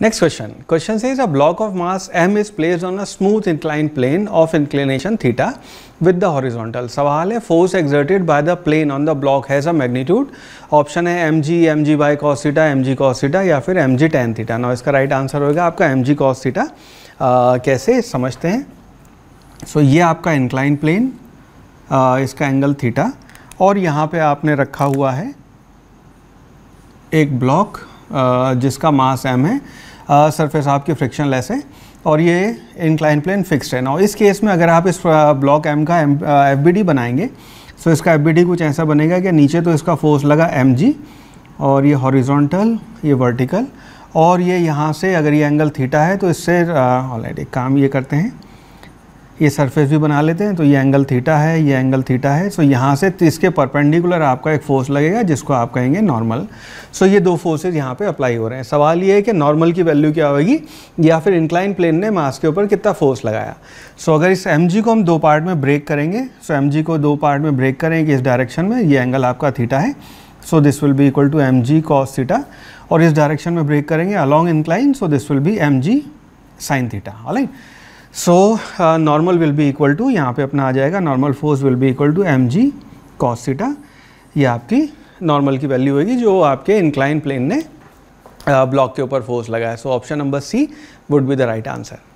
Next question. Question says a block of mass m is placed on a smooth inclined plane of inclination theta with the horizontal. सवाल है force exerted by the plane on the block has a magnitude. Option है mg, mg by cos theta, mg cos theta या फिर mg tan theta. Now इसका right answer होगा आपका mg cos theta. Uh, कैसे समझते हैं? So ये आपका inclined plane, uh, इसका angle theta और यहाँ पे आपने रखा हुआ है एक block जिसका मास एम है सरफेस आपकी फ्रिक्शन लेस है और ये इंक्लाइन प्लेन फिक्स्ड है ना इस केस में अगर आप इस ब्लॉक एम का एफ बी डी बनाएंगे सो तो इसका एफ बी डी कुछ ऐसा बनेगा कि नीचे तो इसका फोर्स लगा एम जी और ये हॉरिजॉन्टल ये वर्टिकल और ये यहाँ से अगर ये एंगल थीटा है तो इससे ऑलरेडी काम ये करते हैं ये सरफेस भी बना लेते हैं तो ये एंगल थीटा है ये एंगल थीटा है सो यहाँ से तो इसके परपेंडिकुलर आपका एक फोर्स लगेगा जिसको आप कहेंगे नॉर्मल सो ये दो फोर्सेज यहाँ पे अप्लाई हो रहे हैं सवाल ये है कि नॉर्मल की वैल्यू क्या होगी या फिर इंक्लाइन प्लेन ने मास के ऊपर कितना फोर्स लगाया सो अगर इस एम को हम दो पार्ट में ब्रेक करेंगे सो एम को दो पार्ट में ब्रेक करेंगे इस डायरेक्शन में ये एंगल आपका थीटा है so this will be equal to M G cos theta और इस डायरेक्शन में ब्रेक करेंगे along incline so this will be M G sine theta right so normal will be equal to यहाँ पे अपना आ जाएगा normal force will be equal to M G cos theta ये आपकी नॉर्मल की वैल्यू होगी जो आपके इंक्लाइन प्लेन ने ब्लॉक uh, के ऊपर फोर्स लगाया so option number C would be the right answer